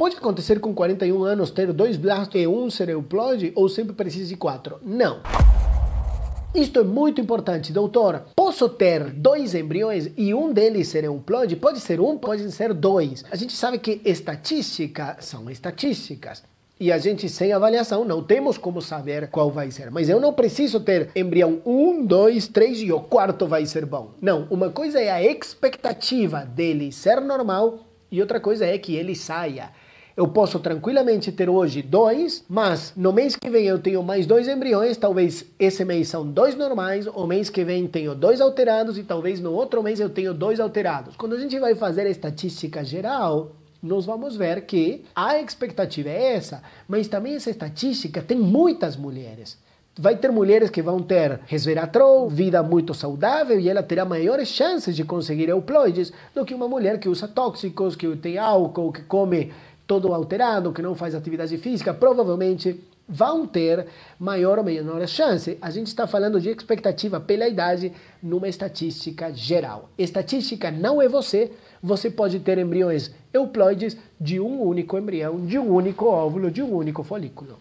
Pode acontecer com 41 anos ter dois blastos e um cereuploide ou sempre precisa de quatro? Não. Isto é muito importante, doutor. Posso ter dois embriões e um deles ser um Pode ser um, pode ser dois. A gente sabe que estatísticas são estatísticas. E a gente, sem avaliação, não temos como saber qual vai ser. Mas eu não preciso ter embrião um, dois, três e o quarto vai ser bom. Não, uma coisa é a expectativa dele ser normal e outra coisa é que ele saia eu posso tranquilamente ter hoje dois, mas no mês que vem eu tenho mais dois embriões, talvez esse mês são dois normais, o mês que vem tenho dois alterados e talvez no outro mês eu tenho dois alterados. Quando a gente vai fazer a estatística geral, nós vamos ver que a expectativa é essa, mas também essa estatística tem muitas mulheres. Vai ter mulheres que vão ter resveratrol, vida muito saudável, e ela terá maiores chances de conseguir euploides do que uma mulher que usa tóxicos, que tem álcool, que come todo alterado, que não faz atividade física, provavelmente vão ter maior ou menor chance. A gente está falando de expectativa pela idade numa estatística geral. Estatística não é você, você pode ter embriões euploides de um único embrião, de um único óvulo, de um único folículo.